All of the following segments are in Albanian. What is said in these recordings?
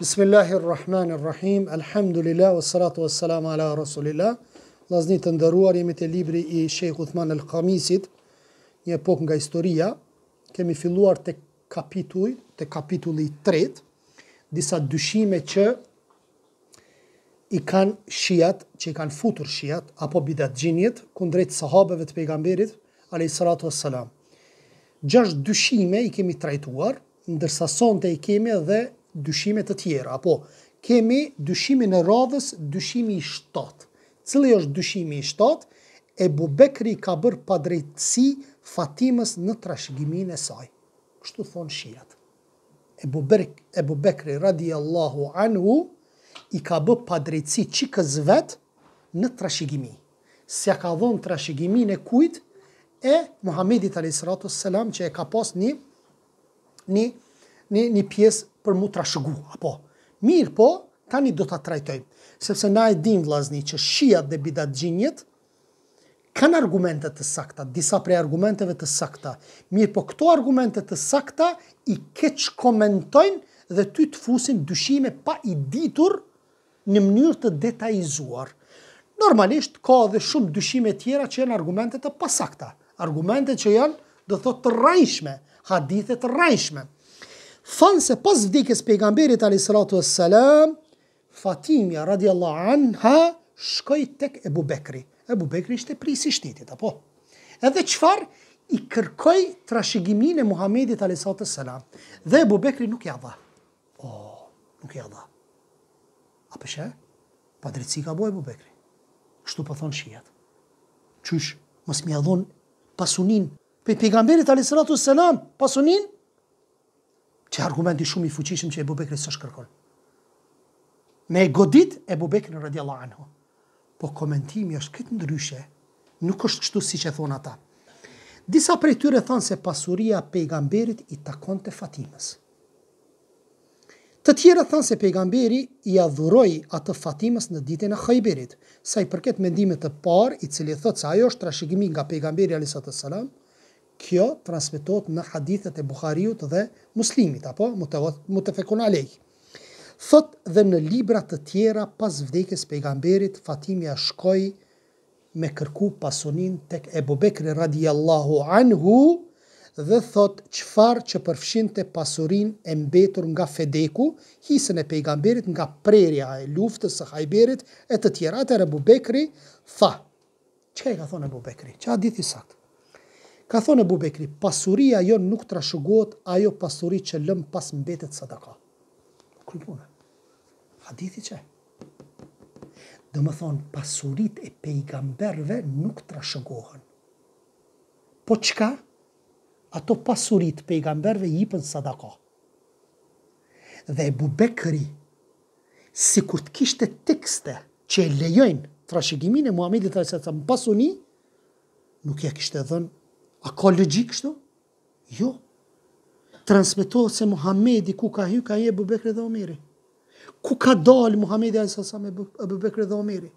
Bismillahirrahmanirrahim, alhamdulillah, wa salatu wa salam ala rasulillah. Lazni të ndëruar, jemi të libri i Shekhu Thman al-Khamisit, një epok nga historia. Kemi filluar të kapituj, të kapitulli tret, disa dyshime që i kanë shiat, që i kanë futur shiat, apo bidat gjinjet, kundrejt sahabeve të pejgamberit, ala i salatu wa salam. Gjash dyshime i kemi trajtuar, ndërsa sonte i kemi dhe dyshime të tjera, apo kemi dyshimin e radhës dyshimi i shtatë. Cili është dyshimi i shtatë? E Bubekri ka bërë padrejtësi Fatimës në trashëgiminë e saj. Kështu thon shiat. E Bubek e Bubekri radiallahu anhu i ka bë padrejtësi çikës vet në trashëgimi. Si ka dhon trashëgiminë e kujt? E Muhamedit alayhi salatu selam që e ka pas ni ni një, një pjesë për mu trashëgu, apo. Mirë po, tani do të trajtojmë, sepse na e din vlazni që shia dhe bidat gjinjet, kanë argumente të sakta, disa prej argumenteve të sakta. Mirë po, këto argumente të sakta i keq komentojnë dhe ty të fusin dyshime pa i ditur në mënyrë të detajzuar. Normalisht ka edhe shumë dyshime tjera që janë argumente të pasakta. Argumente që janë, do thotë, të rajshme, hadithe të rajshme. Thanë se pas vdekis pejgamberit alisratu e salam, Fatimja radiallahu anha shkoj tek Ebu Bekri. Ebu Bekri ishte pris i shtetit, apo? Edhe qëfar i kërkoj trashegimin e Muhammedit alisratu e salam? Dhe Ebu Bekri nuk jadha. O, nuk jadha. A përshë? Pa dritësi ka bo Ebu Bekri. Kështu po thonë shijet. Qysh, mësë mjadhon pasunin. Pe pejgamberit salatu e salam, pasunin, që argumenti shumë i fuqishëm që Ebu Bekri së shkërkon. Me e godit Ebu Bekri në anhu. anho, po komentimi është këtë ndryshe, nuk është kështu si që thonë ata. Disa prej tyre thonë se pasuria pejgamberit i takon të fatimës. Të tjera thonë se pejgamberi i adhuroj atë fatimës në ditën e khajberit, sa i përket mendimet të par, i cili thotë se ajo është trashëgimi nga pejgamberi a.s kjo transmetohet në hadithet e Buhariut dhe Muslimit apo mutafekun alej. Thot dhe në libra të tjera pas vdekjes së pejgamberit Fatimia shkoi me kërku pasonin tek Ebu Bekri radiallahu anhu dhe thot qëfar që përfshin të pasurin e mbetur nga fedeku, hisën e pejgamberit nga prerja e luftës së hajberit e të tjera të Ebu Bekri, fa, që ka i ka thonë Ebu Bekri, që a dithi saktë? Ka thonë e bubekri, pasuria jo nuk të rashugot ajo pasuri që lëm pas mbetet sadaka. Kërpune, hadithi që? Dhe më thonë, pasurit e pejgamberve nuk të rashugohen. Po qka? Ato pasurit pejgamberve jipën sadaka. Dhe e bubekri, si kur të kishte tekste që e lejojnë të e Muhammedit të më pasuni, nuk ja kishte dhënë A ka logik kështu? Jo. Transmetohet se Muhamedi ku ka hyrë ka jetë Bubekri dhe Omeri. Ku ka dalë Muhamedi alayhis me e Bubekri dhe Omeri?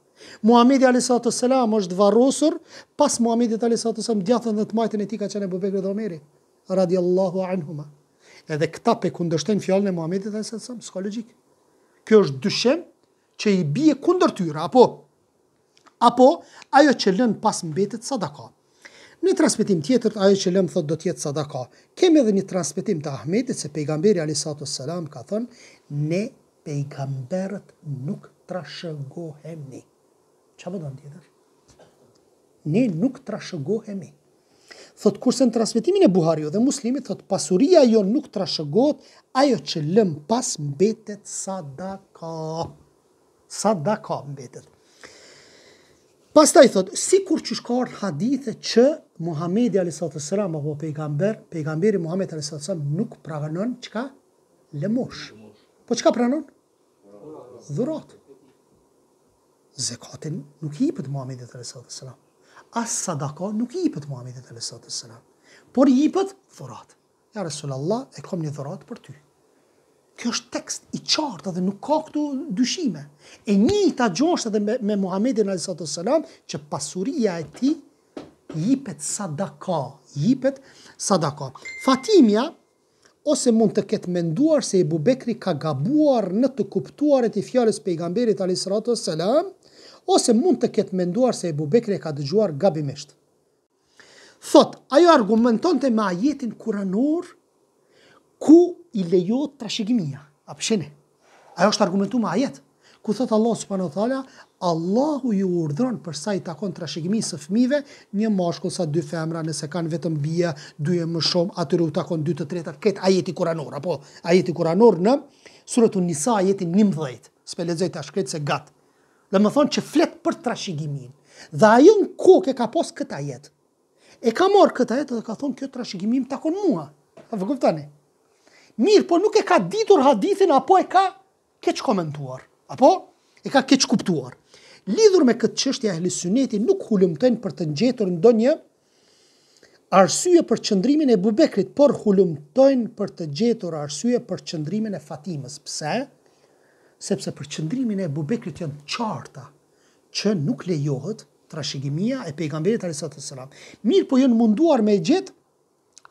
Muhamedi alayhis është varrosur pas Muhamedit alayhis salam djathtën dhe të majtën e tij ka qenë Bubekri dhe Omeri radiallahu anhuma. Edhe këta pe kundështojnë fjallën e Muhammedit dhe s'ka logik. Kjo është dyshem që i bie kundër tyra, apo, apo ajo që lën pas mbetet sadaka. Në transmitim tjetër, ajo që lëmë thot do tjetë sadaka. Kemi edhe një transmitim të Ahmetit, se pejgamberi a.s. ka thonë, ne pejgamberët nuk trashëgohemi. Qa do në tjetër? Ne nuk trashëgohemi. Thot, kurse në transmitimin e Buhariu dhe muslimit, thot, pasuria jo nuk trashëgohet, ajo që lëmë pas mbetet sadaka. Sadaka mbetet. Pastaj thot, si kur që shkarë hadithe që Muhamedi a.s. apo pejgamber, pejgamberi Muhamedi a.s. nuk pranon çka lëmosh. Po çka pranon? Dhurat. Zekatin nuk i pët Muhamedi a.s. As sadaka nuk i pët Muhamedi a.s. Por i jepet dhurat. Ja Resulallah e kom një dhurat për ty. Kjo është tekst i qartë dhe nuk ka këtu dyshime. E një i ta gjosht edhe me Muhamedi a.s. që pasuria e ti jipet sadaka, jipet sadaka. Fatimia, ose mund të ketë menduar se Ebu Bekri ka gabuar në të kuptuar e të fjales pejgamberit a.s. ose mund të ketë menduar se Ebu Bekri ka dëgjuar gabimisht. Thot, ajo argumenton të me ajetin kuranor ku i lejot të A pëshene? Ajo është argumentu me ajet. Ku thot Allah thala, Allahu ju urdhron për sa i takon trashëgimisë së fëmijëve, një mashkull sa dy femra, nëse kanë vetëm bija, dy e më shumë, atyre u takon dy të treta, këtë ajeti kuranor, apo ajeti kuranor në suratun Nisa ajeti 11. Spe lexoj tash këtë se gat. Dhe më thon që flet për trashëgimin. Dhe ajo në kokë ka pas këtë ajet. E ka marr këtë ajet dhe ka thon kjo trashëgimim takon mua. A vë kuptoni? Mirë, po nuk e ka ditur hadithin apo e ka keq komentuar. Apo? e ka keq kuptuar lidhur me këtë qështja e lisyneti nuk hulumtojnë për të në do një arsye për qëndrimin e bubekrit, por hulumtojnë për të gjetur arsye për qëndrimin e fatimës. Pse? Sepse për qëndrimin e bubekrit janë qarta që nuk lejohet trashegimia e pejgamberit Arisat të Sëram. Mirë po jënë munduar me gjithë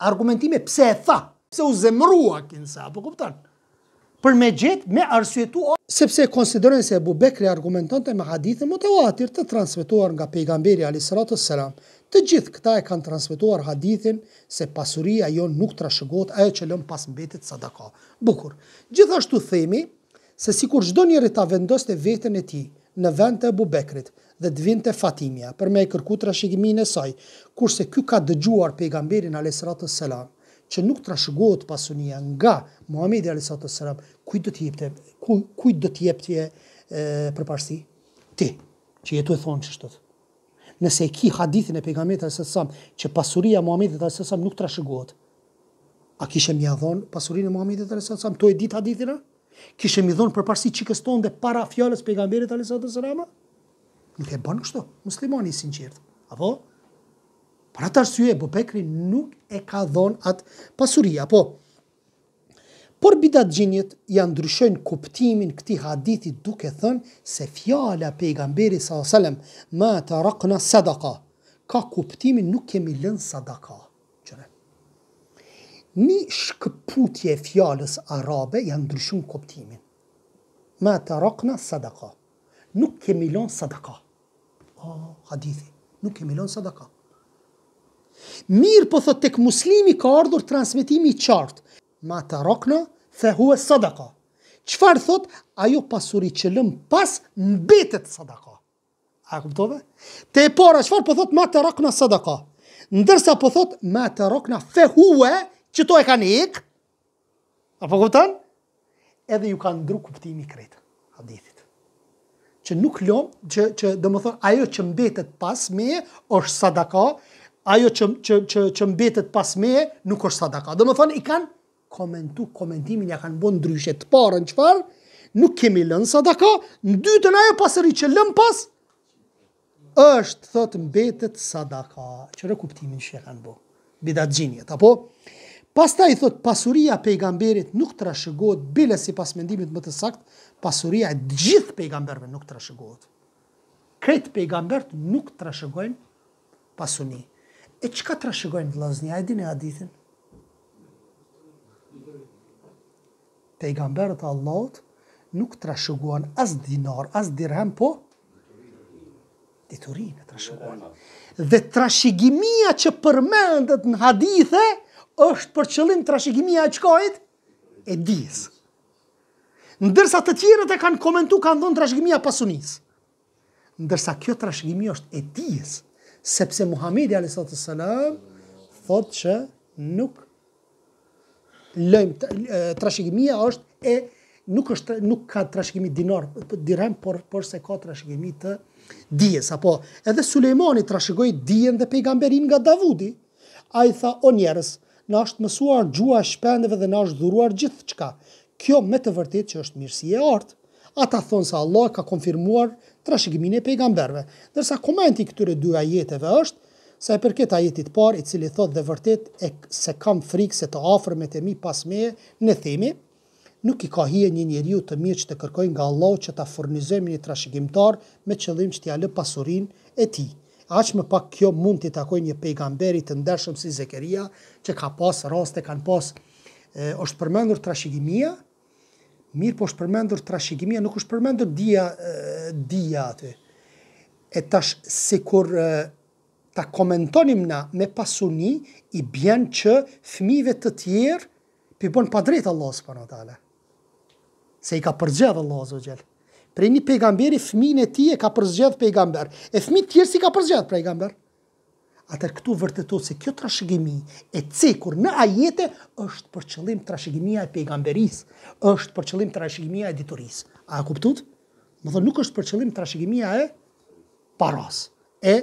argumentime pse e tha, pse u zemrua kinsa, po kuptanë për me gjithë me arsuetu orë. Sepse konsiderën se Ebu Bekri argumenton të me hadithë më të watir të transmituar nga pejgamberi Alisratës selam, të gjithë këta e kanë transmituar hadithin se pasuria jo nuk të rashëgot ajo që lëmë pas mbetit sadaka. Bukur, gjithashtu themi se si kur gjdo njëri ta vendos të vetën e ti në vend të Ebu Bekrit dhe të vind të Fatimia për me e kërku të rashëgimin e saj, kurse kjo ka dëgjuar pejgamberin Alisratës selam, që nuk trashëgohet pasunia nga Muhamedi alayhi salatu wasalam, kujt do të jepte? Kujt do të jepte e përparësi? Ti, që jetu e thonë çështot. Nëse e ki hadithin e pejgamberit e salatu që pasuria e Muhamedit alayhi salatu wasalam nuk trashëgohet, a kishe më dhon pasurinë e Muhamedit alayhi salatu wasalam? Tu e di hadithin? Kishe më dhon përparësi çikës para fjalës pejgamberit alayhi salatu Sërama? Nuk e bën kështu, muslimani i sinqert. Apo? Për atë arsye, Bubekri nuk e ka dhonë atë pasuria. Po, por bidat gjinjet, janë ndryshojnë kuptimin këti hadithi duke thënë se fjala pejgamberi sa salem ma të rakëna sadaka, ka kuptimin nuk kemi lën sadaka. Qëre? Një shkëputje fjales arabe janë ndryshun kuptimin. Ma të rakëna sadaka. Nuk kemi lën sadaka. Oh, po, hadithi. Nuk kemi lën sadaka. Mirë po thot tek muslimi ka ardhur transmitimi i qartë. Ma të rokna, the hu e sadaka. Qëfar thot, ajo pasuri që lëm pas, mbetet sadaka. A këmëtove? Te e para, qëfar po thot, ma të rokna sadaka. Ndërsa po thot, ma të rokna, the hu e, që to e kanë ik. A po këmëtan? Edhe ju kanë ndru kuptimi kretë, hadithit. Që nuk lëm, që, që dhe më thot, ajo që mbetet pas, me, është sadaka, ajo që, që, që, që mbetet pas me, nuk është sadaka. Dhe më thonë, i kanë komentu, komentimin ja kanë bonë ndryshe të parën që nuk kemi lënë sadaka, në dytën ajo pasëri që lënë pas, është, thotë, mbetet sadaka. Qërë kuptimin që e kanë bo? Bida gjinjet, apo? Pas ta i thotë, pasuria pejgamberit nuk të rashëgohet, bile si pas mendimit më të sakt, pasuria e gjithë pejgamberve nuk të rashëgohet. pejgambert nuk të rashëgohen E qka të rashëgojnë vlazni, a e dine hadithin? Pejgamberët Allahot nuk të rashëgojnë as dinar, as dirhem, po? Diturin e të rashëgojnë. Dhe të rashëgimia që përmendët në hadithe, është për qëllim të rashëgimia e qkojt? E disë. Ndërsa të tjerët e kanë komentu, kanë dhënë të rashëgimia pasunisë. Ndërsa kjo të është e disë sepse Muhamedi a.s. thot që nuk lëjmë, trashegimia është e nuk, është, nuk ka trashegimi dinar, dirhem, por, por se ka trashegimi të dijes. Apo edhe Sulejmani trashegoj dijen dhe pejgamberin nga Davudi, a i tha, o njerës, në është mësuar gjua shpendeve dhe në është dhuruar gjithë qka. Kjo me të vërtit që është mirësi e artë. Ata thonë se Allah ka konfirmuar trashëgimin e pejgamberve. dërsa komenti këtyre dy ajeteve është se e përket ajetit par i cili thot dhe vërtet e se kam frikë se të afrmet e mi pas meje në themi, nuk i ka hije një njeriu të mirë që të kërkojnë nga Allah që ta me një trashëgimtar me qëllim që t'i lë pasurin e ti. Aq më pak kjo mund t'i takojë një pejgamberi të ndershëm si Zekeria që ka pas raste, kanë pas është përmendur trashëgimia, mirë po është përmendur trashëgimia, nuk është përmendur dia dia aty. E tash sikur ta komentonim na me pasuni i bjen që fëmijëve të tjerë pi bën pa drejt Allahu subhanahu wa taala. Se i ka përzgjedh Allahu subhanahu Prej një pejgamberi fëmijën e tij e ka përzgjedh pejgamber. E fëmijë tjerë si ka përzgjedh pejgamber? Për atër këtu vërtetot se kjo trashëgimi e cekur në ajete është për qëllim trashëgimia e pejgamberis, është për qëllim trashëgimia e ditoris. A kuptut? Më dhe nuk është për qëllim trashëgimia e paras, e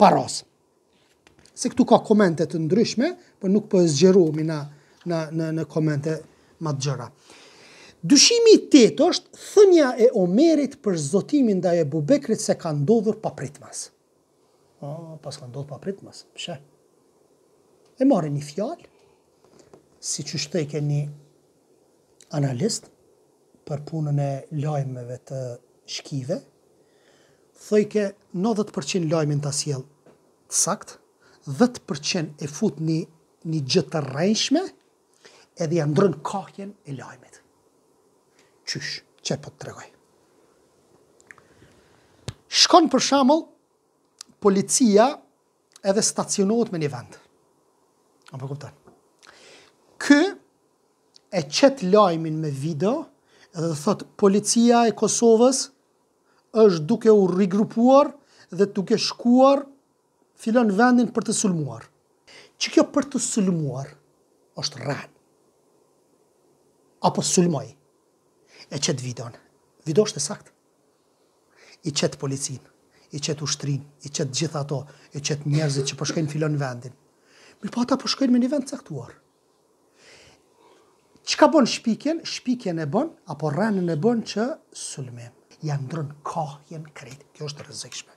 paras. Se këtu ka komente të ndryshme, për nuk për po zgjerohemi në, në, në, në komente ma të gjëra. Dushimi të është thënja e Omerit për zotimin dhe e bubekrit se ka ndodhur pa pritmasë. O, po, pas ka ndodhë pa pritë, mas, pëshe. E marë një fjalë, si që shteke një analist për punën e lajmeve të shkive, thëjke 90% lajmin të asjel të sakt, 10% e fut një, një gjithë të rejshme, edhe janë drënë kohjen e lajmët. Qysh, që po të tregoj. Shkon për shamëll policia edhe stacionohet me një vend. A më kuptan? Kë e qëtë lajmin me video dhe thot policia e Kosovës është duke u rigrupuar dhe duke shkuar filon vendin për të sulmuar. Që kjo për të sulmuar është rranë? Apo sulmoj? E qëtë vidon. Video është e sakt? I qëtë policinë? i qëtë ushtrin, i qëtë gjithë ato, i qëtë njerëzit që përshkojnë po filon në vendin. Mirë po ata përshkojnë po me një vend cektuar. Që ka bon shpikjen? Shpikjen e bon, apo rrenën e bon që sulmim. Janë ndrën kohjen kretë. Kjo është rëzikshme.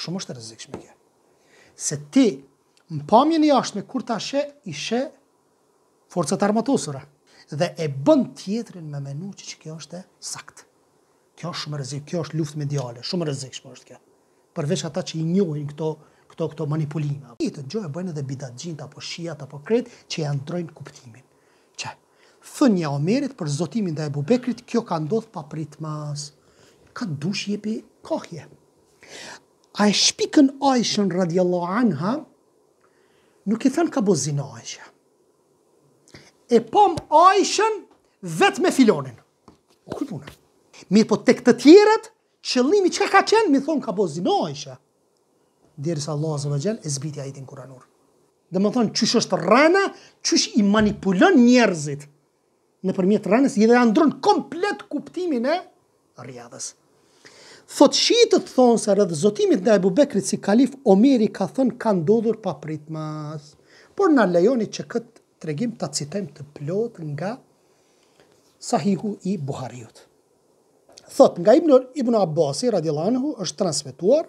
Shumë është rëzikshme kjo. Se ti, në pamjen i ashtë me kur ta she, ishe forcët armatosura. Dhe e bon tjetrin me menu që, që kjo është saktë. Kjo është shumë rrezik, kjo është luftë mediale, shumë rrezikshme është kjo. Përveç ata që i njohin këto këto këto manipulime. I të gjojë bën edhe bidaxhin apo shiat apo kret që janë ndrojnë kuptimin. Çe. Thënia Omerit për zotimin e Ebubekrit, kjo ka ndodhur pa pritmas. Ka dush jepi kohje. A e shpikën Aishën radiallohu anha, nuk i thënë ka bozina Aishë. E pom Aishën vetë me filonin. O këtë punë Mirë po të këtë tjerët, qëllimi që ka qenë, mi thonë ka bo zinojshë. sa rësë Allah zëllë e zbiti a i din kuranur. Dhe më thonë, qësh është rana, qësh i manipulon njerëzit. Në përmjetë ranës, i dhe andronë komplet kuptimin e rjadhës. Thotë të thonë se rëdhë zotimit në Ebu Bekrit si kalif, Omeri ka thënë, ka ndodhur pa Por në lejoni që këtë tregim të citem të plot nga sahihu i Buharijutë. Thot nga Ibn Ibn Abbas radhiyallahu anhu është transmetuar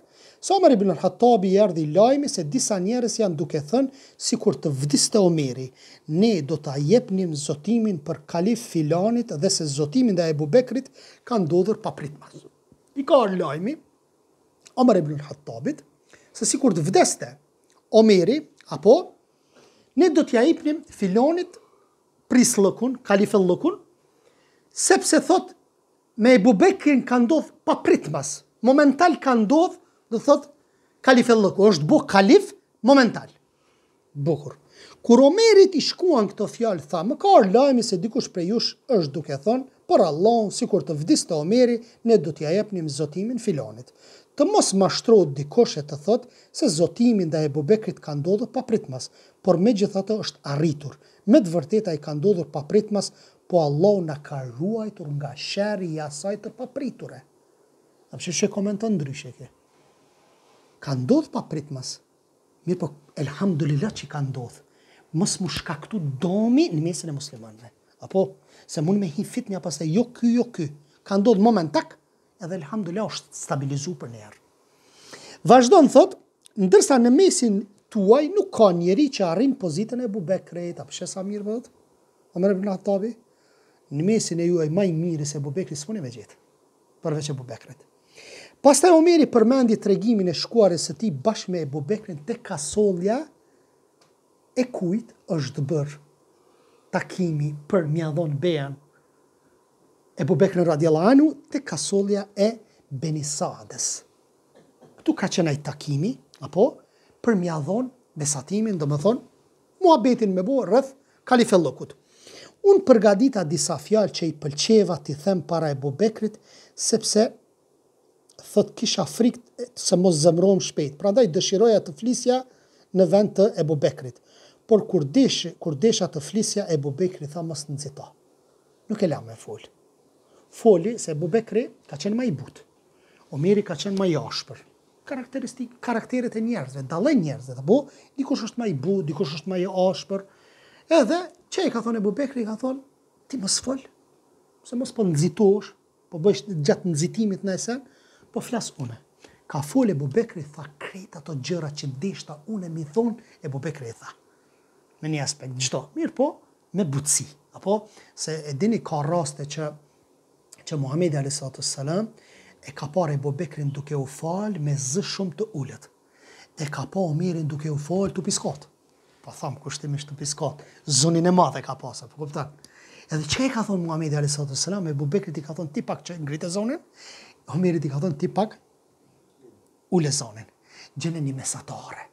se Omar ibn al-Khattab i erdhi lajmi se disa njerëz janë duke thënë sikur të vdiste Omeri, ne do ta japnim zotimin për kalif filanit dhe se zotimi ndaj e Bekrit ka ndodhur pa pritmas. I ka lajmi Omar ibn al-Khattabit se sikur të vdeste Omeri apo ne do të japnim filanit prislëkun, kalifëllëkun, sepse thot me Ebu Bekrin ka ndodh pa pritmas. Momental ka ndodh, dhe thot, kalif e lëku, është bo kalif, momental. Bukur. Kur Omerit i shkuan këto fjalë, tha, më ka orë lajmi se dikush prej jush është duke thonë, për Allah, si kur të vdis të Omeri, ne do t'ja jepnim zotimin filonit. Të mos mashtro dikush e të thot se zotimin dhe Ebu Bekrit ka ndodhë pa pritmas, por me gjithatë është arritur. Me të vërteta i ka ndodhur pa pritmas, po Allah në ka ruajtur nga shëri i asaj të papriture. Në përshë që komentën ndryshe ke. Ka ndodhë paprit mas, mirë po elhamdulillah që ka ndodhë, mas mu shkaktu domi në mesin e muslimanve. Apo, se mund me hi fit një apas jo ky, jo ky, ka ndodhë moment tak, edhe elhamdulillah është stabilizu për në erë. Vazhdo në thotë, ndërsa në mesin tuaj nuk ka njeri që arrin pozitën e bubekrejt, apëshe sa mirë vëdhë, Omer ibn Khattabi, në mesin e juaj maj mirë se bubekri s'punë me gjithë, përveç e bubekrit. Pastaj Omeri përmendi të regimin e shkuarës së ti bashkë me e bubekrin të kasolja e kujt është bërë takimi për mjadhon bejan e bubekrin radialanu të kasolja e benisades. Këtu ka qenë takimi, apo, për mjadhon besatimin, dhe më thonë, mua betin me bo rrëth kalifellokut. Unë përgadita disa fjalë që i pëlqeva t'i them para e bubekrit, sepse thot kisha frikt se mos zëmrom shpejt. Pra dëshiroja të flisja në vend të e bubekrit. Por kur, desh, kur desha të flisja e bubekrit, tha mos në zita. Nuk e lamë e foli. Foli se e bubekri ka qenë ma i butë. Omeri ka qenë ma i ashpër. Karakteristik, karakterit e njerëzve, dalë njerëzve, dhe bo, dikush është ma i butë, dikush është ma i ashpër. Edhe Që i ka thonë e bubekri, i ka thonë, ti më sfol, se më sfol po nëzitosh, po bësh gjatë nëzitimit në esen, po flasë une. Ka fol e bubekri, tha krejt ato gjëra që deshta une mi thonë, e bubekri i tha. Në një aspekt, gjdo, mirë po, me butësi. Apo, se e dini ka raste që, që Muhammedi a.s. e ka parë e bubekrin duke u falë me zë shumë të ullët. E ka parë o mirin duke u falë të piskotë. Pa po thamë, kushtimisht shtëpis piskot, zunin e madhe ka pasë, po këpëtan. Edhe që e ka thonë Muhammedi a.s. e bubekri ti ka thonë ti pak që e ngrite zonin, Omeri ti ka thonë ti pak ule zonin. Gjene një mesatare.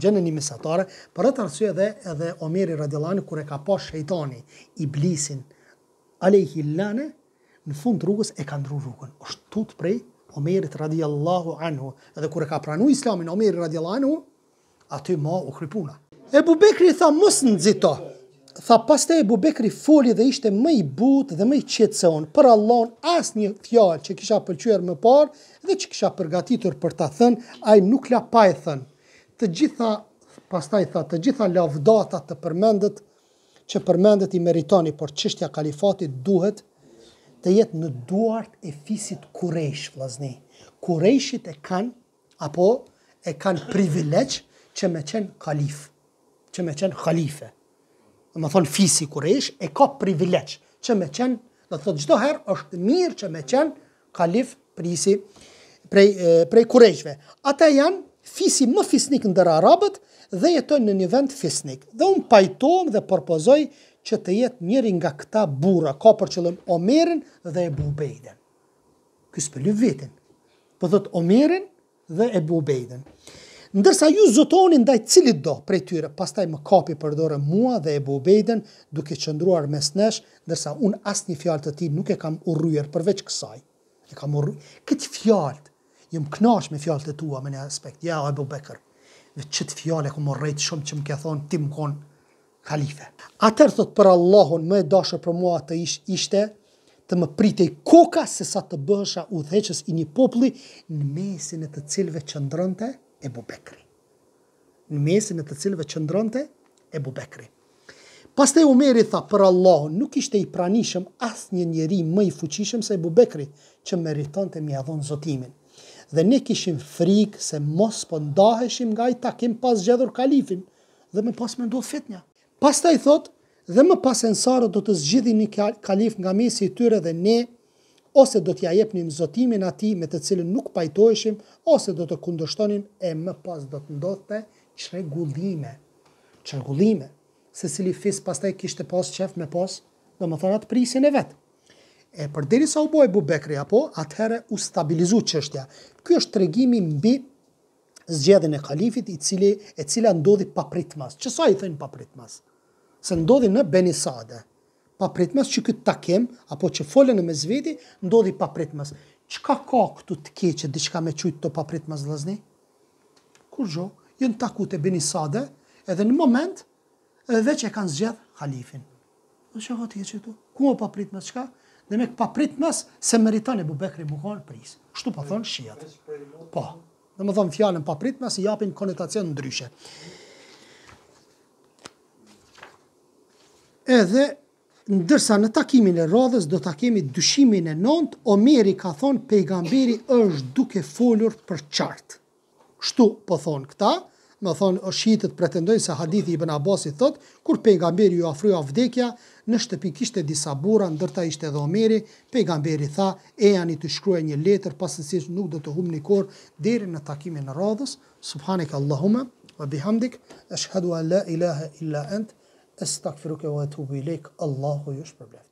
gjene një mesatare, për atë arsye edhe, edhe Omeri Radilani, kure ka po shëjtoni, iblisin, alejhi lane, në fund rrugës e ka ndru rrugën. është tutë prej Omerit radiallahu anhu. Edhe kure ka pranu islamin Omeri radiallahu anhu, aty ma u krypuna. E bubekri tha mos në zito. Tha pas te e bubekri foli dhe ishte më i but dhe më i qetëson për allon as një fjallë që kisha pëlqyër më parë dhe që kisha përgatitur për ta thënë, a i nuk la pa e thënë. Të gjitha, pas ta i tha, të gjitha lavdata të përmendet, që përmendet i meritoni, por qështja kalifatit duhet të jetë në duart e fisit kurejsh, vlazni. Kurejshit e kanë, apo e kanë privileq që me qenë kalifë që me qenë khalife. Dhe me thonë fisi kurejsh e ka privileq që me qenë, dhe thotë gjdo herë është mirë që me qenë khalif prisi prej, prej kurejshve. Ata janë fisi më fisnik në dërë arabët dhe jetojnë në një vend fisnik. Dhe unë pajtojmë dhe përpozoj që të jetë njëri nga këta bura, ka për qëllën Omerin dhe e bubejden. Kësë për lëvitin, për po dhëtë Omerin dhe e bubejden ndërsa ju zotoni ndaj cilit do prej tyre, pastaj më kapi për mua dhe e bubejden duke qëndruar mes nesh, ndërsa unë asë një fjallë të ti nuk e kam urryer përveç kësaj. E kam urryer. Këtë fjallë, jëm knash me fjallë të tua me një aspekt, ja e bubekër, dhe qëtë fjallë e kom urrejt shumë që më ke thonë ti më konë kalife. Atër thot për Allahun më e dashër për mua të ish, ishte të më pritej koka se sa të bësha u i një populli në mesin e të cilve qëndrënte, e Bekri. Në mesin e të cilëve që Ebu e Pas të e umeri tha për Allah, nuk ishte i pranishëm asë një njeri më i fuqishëm se Ebu Bekri, që meriton të mjadhon zotimin. Dhe ne kishim frikë se mos për po ndaheshim nga i takim pas gjedhur kalifin dhe me pas me ndod fitnja. Pas të e thotë, dhe më pas e nësarë do të zgjidhin një kalif nga mesi i tyre dhe ne ose do t'ja jepnim zotimin ati me të cilin nuk pajtojshim, ose do të kundështonim e më pas do të ndodhte qregullime. Qregullime. Se cili fis pas taj kishte pas qef me pas, do më thonat prisin e vetë. E për diri sa u boj bubekri apo, atëhere u stabilizu qështja. Ky është të regimi mbi zgjedhin e kalifit i cili, e cila ndodhi papritmas. Qësa i thënë papritmas? Se ndodhi në Benisade pa pritmas që këtë takim, apo që folë në mezveti, ndodhi pa pritmas. Qka ka këtu të keqët, diqka me qujtë të pa pritmas vlazni? Kur gjo, Jënë në taku të bini sade, edhe në moment, edhe veç e kanë zgjedh halifin. Në që ka të keqët tu? Ku më pa pritmas qka? Dhe me këtë pritmas, se më e bubekri buhar pris. Shtu pa po thonë shijat. Po, dhe më thonë fjallën pa pritmas, i japin konetacion ndryshe. Edhe, ndërsa në takimin e radhës do ta kemi dyshimin e nënt, Omeri ka thonë pejgamberi është duke folur për qartë. Kështu po thon këta, më thon është pretendojnë se hadithi i Ibn Abbasit thot kur pejgamberi ju ofroi vdekja në shtëpi kishte disa burra ndërta ishte edhe Omeri, pejgamberi tha e jani të shkruaj një letër pasi si nuk do të humni kor deri në takimin e radhës. Subhanak Allahumma wa bihamdik ashhadu an la ilaha illa ant Estakfiruke wa etubu i lejk, Allahu ju shpërblem.